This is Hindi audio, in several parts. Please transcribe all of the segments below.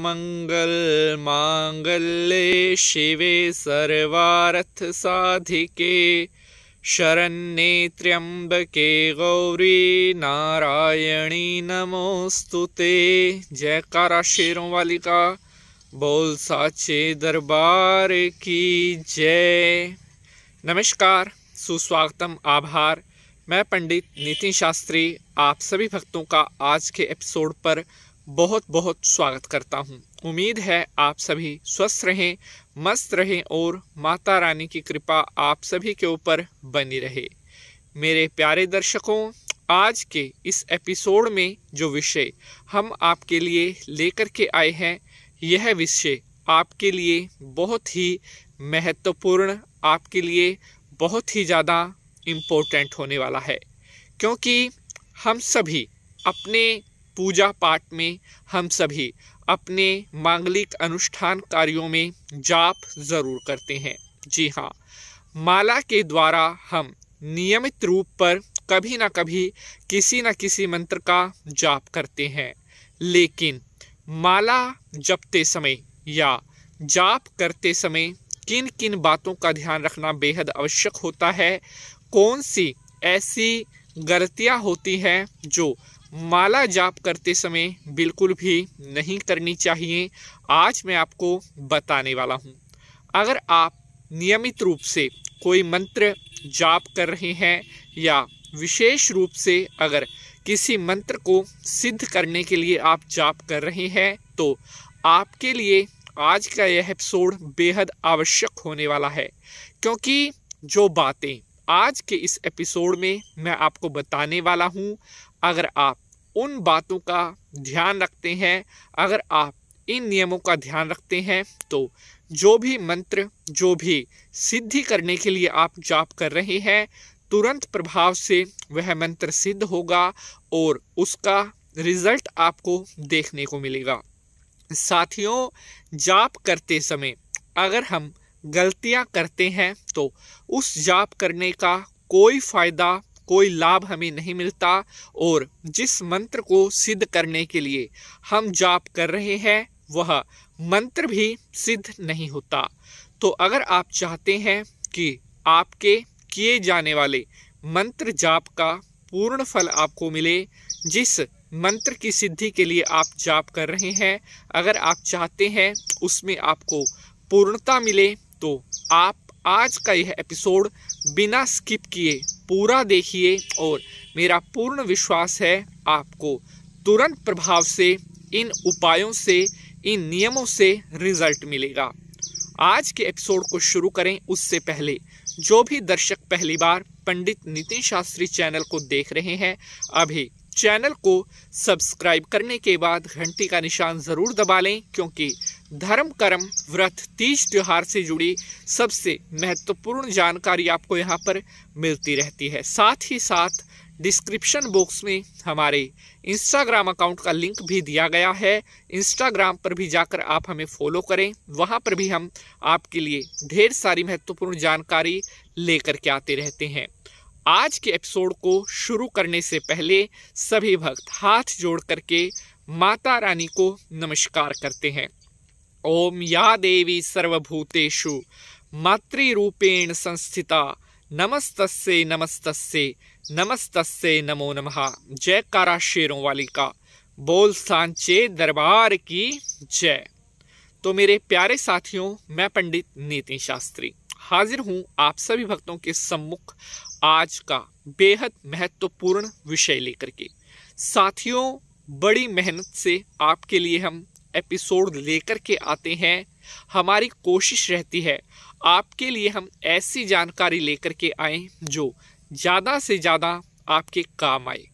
मंगल मांगल्ये शिवे साधिके शरण्ये त्र्यंबके गौरी नारायणी नमोस्तुते जयकारा शेरों वाली का बोल साचे दरबार की जय नमस्कार सुस्वागतम आभार मैं पंडित नितिन शास्त्री आप सभी भक्तों का आज के एपिसोड पर बहुत बहुत स्वागत करता हूँ उम्मीद है आप सभी स्वस्थ रहें मस्त रहें और माता रानी की कृपा आप सभी के ऊपर बनी रहे मेरे प्यारे दर्शकों आज के इस एपिसोड में जो विषय हम आपके लिए लेकर के आए हैं यह विषय आपके लिए बहुत ही महत्वपूर्ण आपके लिए बहुत ही ज़्यादा इम्पोर्टेंट होने वाला है क्योंकि हम सभी अपने पूजा पाठ में हम सभी अपने मांगलिक अनुष्ठान कार्यों में जाप ज़रूर करते हैं जी हाँ माला के द्वारा हम नियमित रूप पर कभी ना कभी किसी न किसी मंत्र का जाप करते हैं लेकिन माला जपते समय या जाप करते समय किन किन बातों का ध्यान रखना बेहद आवश्यक होता है कौन सी ऐसी गलतियाँ होती हैं जो माला जाप करते समय बिल्कुल भी नहीं करनी चाहिए आज मैं आपको बताने वाला हूँ अगर आप नियमित रूप से कोई मंत्र जाप कर रहे हैं या विशेष रूप से अगर किसी मंत्र को सिद्ध करने के लिए आप जाप कर रहे हैं तो आपके लिए आज का यह एपिसोड बेहद आवश्यक होने वाला है क्योंकि जो बातें आज के इस एपिसोड में मैं आपको बताने वाला हूँ अगर आप उन बातों का ध्यान रखते हैं अगर आप इन नियमों का ध्यान रखते हैं तो जो भी मंत्र जो भी सिद्धि करने के लिए आप जाप कर रहे हैं तुरंत प्रभाव से वह मंत्र सिद्ध होगा और उसका रिजल्ट आपको देखने को मिलेगा साथियों जाप करते समय अगर हम गलतियां करते हैं तो उस जाप करने का कोई फ़ायदा कोई लाभ हमें नहीं मिलता और जिस मंत्र को सिद्ध करने के लिए हम जाप कर रहे हैं वह मंत्र भी सिद्ध नहीं होता तो अगर आप चाहते हैं कि आपके किए जाने वाले मंत्र जाप का पूर्ण फल आपको मिले जिस मंत्र की सिद्धि के लिए आप जाप कर रहे हैं अगर आप चाहते हैं उसमें आपको पूर्णता मिले तो आप आज का यह एपिसोड बिना स्किप किए पूरा देखिए और मेरा पूर्ण विश्वास है आपको तुरंत प्रभाव से इन उपायों से इन नियमों से रिजल्ट मिलेगा आज के एपिसोड को शुरू करें उससे पहले जो भी दर्शक पहली बार पंडित नितिन शास्त्री चैनल को देख रहे हैं अभी चैनल को सब्सक्राइब करने के बाद घंटी का निशान ज़रूर दबा लें क्योंकि धर्म कर्म व्रत तीज त्यौहार से जुड़ी सबसे महत्वपूर्ण जानकारी आपको यहाँ पर मिलती रहती है साथ ही साथ डिस्क्रिप्शन बॉक्स में हमारे इंस्टाग्राम अकाउंट का लिंक भी दिया गया है इंस्टाग्राम पर भी जाकर आप हमें फॉलो करें वहाँ पर भी हम आपके लिए ढेर सारी महत्वपूर्ण जानकारी लेकर के आते रहते हैं आज के एपिसोड को शुरू करने से पहले सभी भक्त हाथ जोड़ करके माता रानी को नमस्कार करते हैं ओम या देवी सर्वभूतेषु मातृरूपेण संस्थिता नमस्तस्से नमस्तस्से नमस्तस्से नमो नमः कारा शेरों वाली का बोल सांचे दरबार की जय तो मेरे प्यारे साथियों मैं पंडित नितिन शास्त्री हाजिर हूँ आप सभी भक्तों के सम्मुख आज का बेहद महत्वपूर्ण विषय लेकर के साथियों बड़ी मेहनत से आपके लिए हम एपिसोड लेकर के आते हैं हमारी कोशिश रहती है आपके लिए हम ऐसी जानकारी लेकर के आए जो ज़्यादा से ज़्यादा आपके काम आए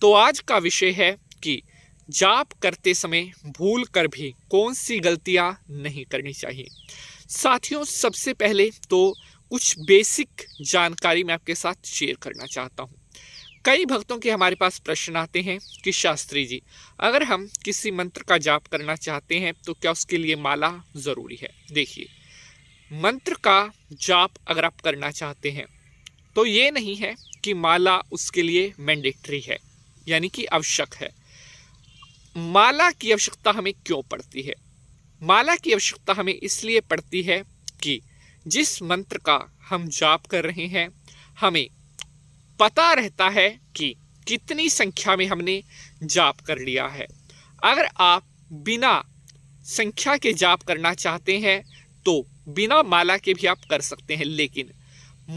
तो आज का विषय है कि जाप करते समय भूल कर भी कौन सी गलतियां नहीं करनी चाहिए साथियों सबसे पहले तो कुछ बेसिक जानकारी मैं आपके साथ शेयर करना चाहता हूं कई भक्तों के हमारे पास प्रश्न आते हैं कि शास्त्री जी अगर हम किसी मंत्र का जाप करना चाहते हैं तो क्या उसके लिए माला ज़रूरी है देखिए मंत्र का जाप अगर आप करना चाहते हैं तो ये नहीं है कि माला उसके लिए मैंडेटरी है यानी कि आवश्यक है माला की आवश्यकता हमें क्यों पड़ती है माला की आवश्यकता हमें इसलिए पड़ती है कि जिस मंत्र का हम जाप कर रहे हैं हमें पता रहता है कि कितनी संख्या में हमने जाप कर लिया है अगर आप बिना संख्या के जाप करना चाहते हैं तो बिना माला के भी आप कर सकते हैं लेकिन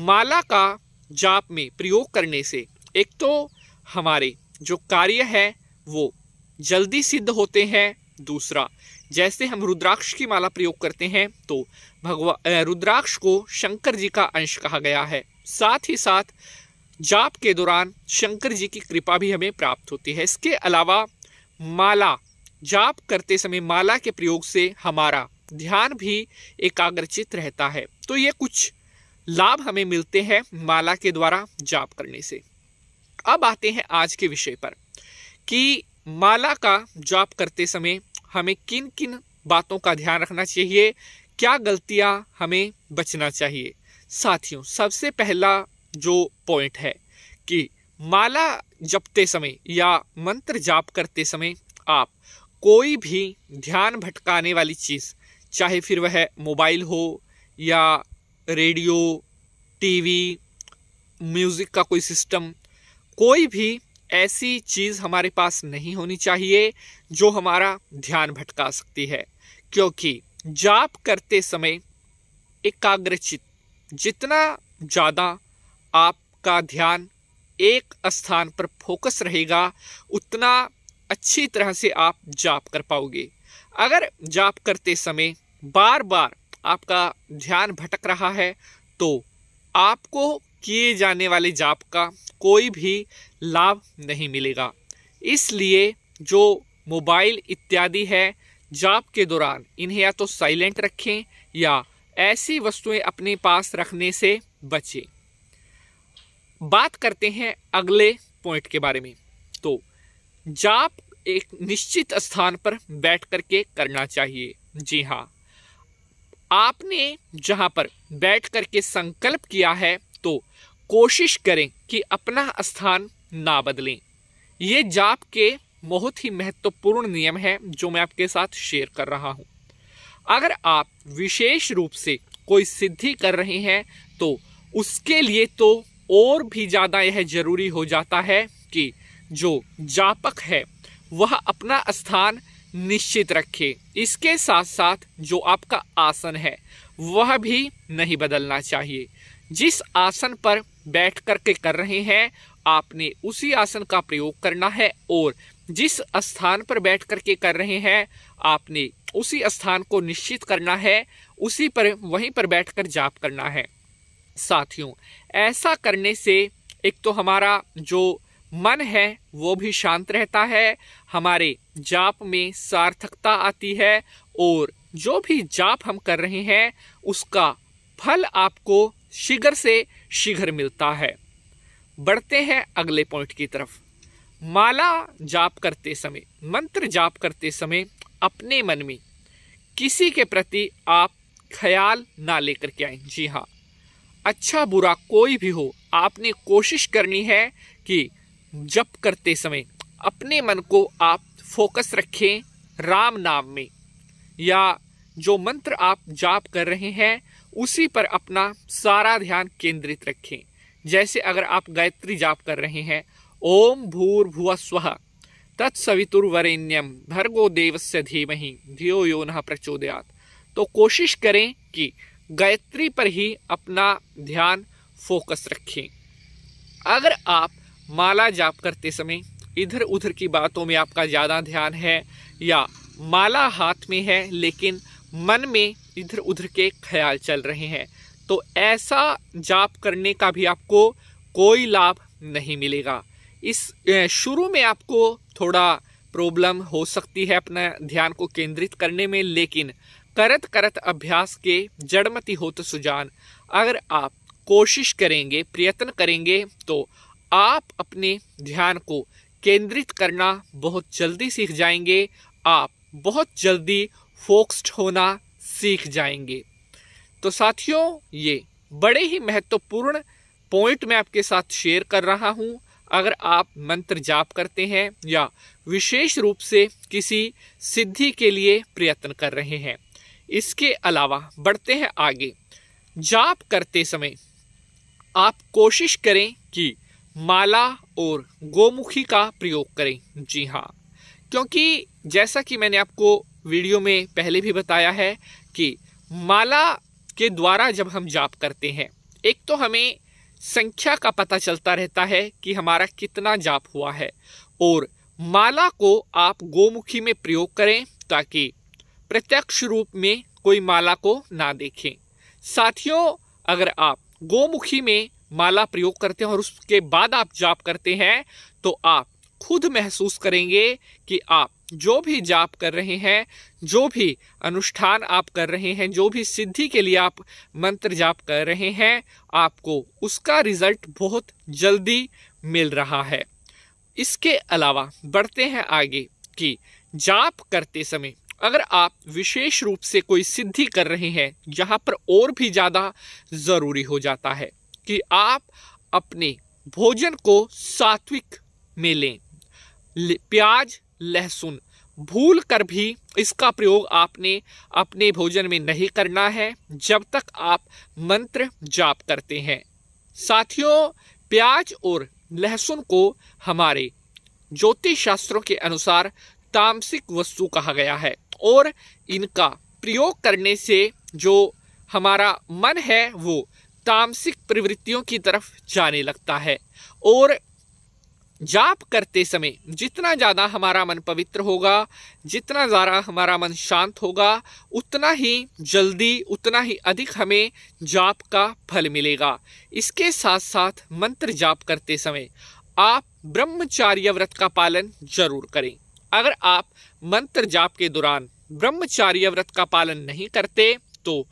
माला का जाप में प्रयोग करने से एक तो हमारे जो कार्य है वो जल्दी सिद्ध होते हैं दूसरा जैसे हम रुद्राक्ष की माला प्रयोग करते हैं तो भगवान रुद्राक्ष को शंकर जी का अंश कहा गया है साथ ही साथ जाप के दौरान शंकर जी की कृपा भी हमें प्राप्त होती है इसके अलावा माला जाप करते समय माला के प्रयोग से हमारा ध्यान भी एकाग्रचित रहता है तो ये कुछ लाभ हमें मिलते हैं माला के द्वारा जाप करने से अब आते हैं आज के विषय पर कि माला का जाप करते समय हमें किन किन बातों का ध्यान रखना चाहिए क्या गलतियां हमें बचना चाहिए साथियों सबसे पहला जो पॉइंट है कि माला जपते समय या मंत्र जाप करते समय आप कोई भी ध्यान भटकाने वाली चीज़ चाहे फिर वह मोबाइल हो या रेडियो टीवी म्यूज़िक का कोई सिस्टम कोई भी ऐसी चीज़ हमारे पास नहीं होनी चाहिए जो हमारा ध्यान भटका सकती है क्योंकि जाप करते समय एकाग्रचित जितना ज़्यादा आपका ध्यान एक स्थान पर फोकस रहेगा उतना अच्छी तरह से आप जाप कर पाओगे अगर जाप करते समय बार बार आपका ध्यान भटक रहा है तो आपको किए जाने वाले जाप का कोई भी लाभ नहीं मिलेगा इसलिए जो मोबाइल इत्यादि है जाप के दौरान इन्हें या तो साइलेंट रखें या ऐसी वस्तुएं अपने पास रखने से बचें बात करते हैं अगले पॉइंट के बारे में तो जाप एक निश्चित स्थान पर बैठ करके करना चाहिए जी हाँ आपने जहाँ पर बैठ करके संकल्प किया है तो कोशिश करें कि अपना स्थान ना बदलें ये जाप के बहुत ही महत्वपूर्ण नियम है जो मैं आपके साथ शेयर कर रहा हूँ अगर आप विशेष रूप से कोई सिद्धि कर रहे हैं तो उसके लिए तो और भी ज़्यादा यह जरूरी हो जाता है कि जो जापक है वह अपना स्थान निश्चित रखे इसके साथ साथ जो आपका आसन है वह भी नहीं बदलना चाहिए जिस आसन पर बैठ कर के कर रहे हैं आपने उसी आसन का प्रयोग करना है और जिस स्थान पर बैठ कर के कर रहे हैं आपने उसी स्थान को निश्चित करना है उसी पर वहीं पर बैठकर जाप करना है साथियों ऐसा करने से एक तो हमारा जो मन है वो भी शांत रहता है हमारे जाप में सार्थकता आती है और जो भी जाप हम कर रहे हैं उसका फल आपको शीघ्र से शीघ्र मिलता है बढ़ते हैं अगले पॉइंट की तरफ माला जाप करते समय मंत्र जाप करते समय अपने मन में किसी के प्रति आप ख्याल ना लेकर के आए जी हाँ अच्छा बुरा कोई भी हो आपने कोशिश करनी है कि जप करते समय अपने मन को आप फोकस रखें राम नाम में या जो मंत्र आप जाप कर रहे हैं उसी पर अपना सारा ध्यान केंद्रित रखें जैसे अगर आप गायत्री जाप कर रहे हैं ओम भूर भूर्भुव स्व तत्सवितुर्वरेण्यम भर्गो देवस्य धीमहि धियो यो न प्रचोदयात तो कोशिश करें कि गायत्री पर ही अपना ध्यान फोकस रखें अगर आप माला जाप करते समय इधर उधर की बातों में आपका ज़्यादा ध्यान है या माला हाथ में है लेकिन मन में इधर उधर के ख्याल चल रहे हैं तो ऐसा जाप करने का भी आपको कोई लाभ नहीं मिलेगा इस शुरू में आपको थोड़ा प्रॉब्लम हो सकती है अपना ध्यान को केंद्रित करने में लेकिन करत करत अभ्यास के जड़मति होत सुजान अगर आप कोशिश करेंगे प्रयत्न करेंगे तो आप अपने ध्यान को केंद्रित करना बहुत जल्दी सीख जाएंगे आप बहुत जल्दी फोक्स्ड होना सीख जाएंगे तो साथियों ये बड़े ही महत्वपूर्ण पॉइंट मैं आपके साथ शेयर कर रहा हूँ अगर आप मंत्र जाप करते हैं या विशेष रूप से किसी सिद्धि के लिए प्रयत्न कर रहे हैं इसके अलावा बढ़ते हैं आगे जाप करते समय आप कोशिश करें कि माला और गोमुखी का प्रयोग करें जी हाँ क्योंकि जैसा कि मैंने आपको वीडियो में पहले भी बताया है कि माला के द्वारा जब हम जाप करते हैं एक तो हमें संख्या का पता चलता रहता है कि हमारा कितना जाप हुआ है और माला को आप गोमुखी में प्रयोग करें ताकि प्रत्यक्ष रूप में कोई माला को ना देखें साथियों अगर आप गोमुखी में माला प्रयोग करते हैं और उसके बाद आप जाप करते हैं तो आप खुद महसूस करेंगे कि आप जो भी जाप कर रहे हैं जो भी अनुष्ठान आप कर रहे हैं जो भी सिद्धि के लिए आप मंत्र जाप कर रहे हैं आपको उसका रिजल्ट बहुत जल्दी मिल रहा है इसके अलावा बढ़ते हैं आगे कि जाप करते समय अगर आप विशेष रूप से कोई सिद्धि कर रहे हैं यहाँ पर और भी ज़्यादा ज़रूरी हो जाता है कि आप अपने भोजन को सात्विक में लें प्याज लहसुन भूल कर भी इसका प्रयोग आपने अपने भोजन में नहीं करना है जब तक आप मंत्र जाप करते हैं साथियों प्याज और लहसुन को हमारे ज्योतिष शास्त्रों के अनुसार तामसिक वस्तु कहा गया है और इनका प्रयोग करने से जो हमारा मन है वो तामसिक प्रवृत्तियों की तरफ जाने लगता है और जाप करते समय जितना ज़्यादा हमारा मन पवित्र होगा जितना ज़्यादा हमारा मन शांत होगा उतना ही जल्दी उतना ही अधिक हमें जाप का फल मिलेगा इसके साथ साथ मंत्र जाप करते समय आप ब्रह्मचार्य व्रत का पालन जरूर करें अगर आप मंत्र जाप के दौरान ब्रह्मचार्य व्रत का पालन नहीं करते तो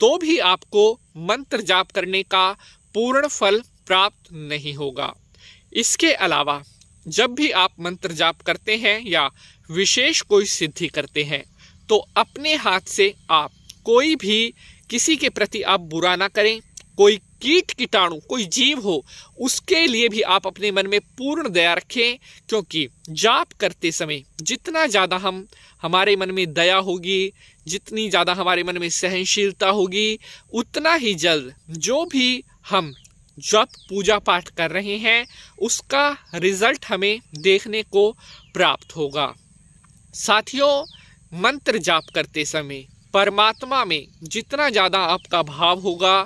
तो भी आपको मंत्र जाप करने का पूर्ण फल प्राप्त नहीं होगा इसके अलावा जब भी आप मंत्र जाप करते हैं या विशेष कोई सिद्धि करते हैं तो अपने हाथ से आप कोई भी किसी के प्रति आप बुरा ना करें कोई कीट कीटाणु कोई जीव हो उसके लिए भी आप अपने मन में पूर्ण दया रखें क्योंकि जाप करते समय जितना ज़्यादा हम हमारे मन में दया होगी जितनी ज़्यादा हमारे मन में सहनशीलता होगी उतना ही जल्द जो भी हम जप पूजा पाठ कर रहे हैं उसका रिजल्ट हमें देखने को प्राप्त होगा साथियों मंत्र जाप करते समय परमात्मा में जितना ज़्यादा आपका भाव होगा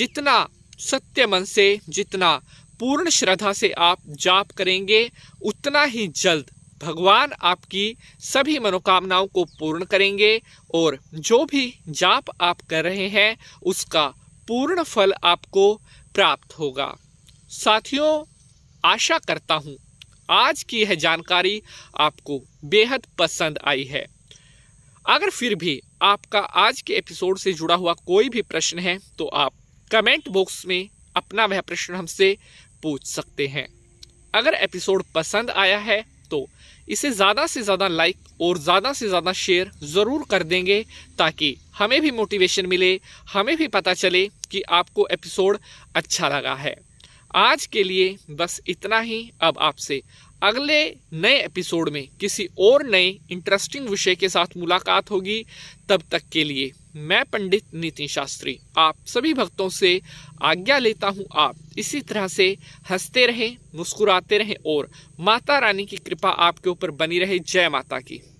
जितना सत्य मन से जितना पूर्ण श्रद्धा से आप जाप करेंगे उतना ही जल्द भगवान आपकी सभी मनोकामनाओं को पूर्ण करेंगे और जो भी जाप आप कर रहे हैं उसका पूर्ण फल आपको प्राप्त होगा साथियों आशा करता हूँ आज की यह जानकारी आपको बेहद पसंद आई है अगर फिर भी आपका आज के एपिसोड से जुड़ा हुआ कोई भी प्रश्न है तो आप कमेंट बॉक्स में अपना वह प्रश्न हमसे पूछ सकते हैं अगर एपिसोड पसंद आया है तो इसे ज़्यादा से ज़्यादा लाइक और ज़्यादा से ज़्यादा शेयर ज़रूर कर देंगे ताकि हमें भी मोटिवेशन मिले हमें भी पता चले कि आपको एपिसोड अच्छा लगा है आज के लिए बस इतना ही अब आपसे अगले नए एपिसोड में किसी और नए इंटरेस्टिंग विषय के साथ मुलाकात होगी तब तक के लिए मैं पंडित नितिन शास्त्री आप सभी भक्तों से आज्ञा लेता हूँ आप इसी तरह से हंसते रहें मुस्कुराते रहें और माता रानी की कृपा आपके ऊपर बनी रहे जय माता की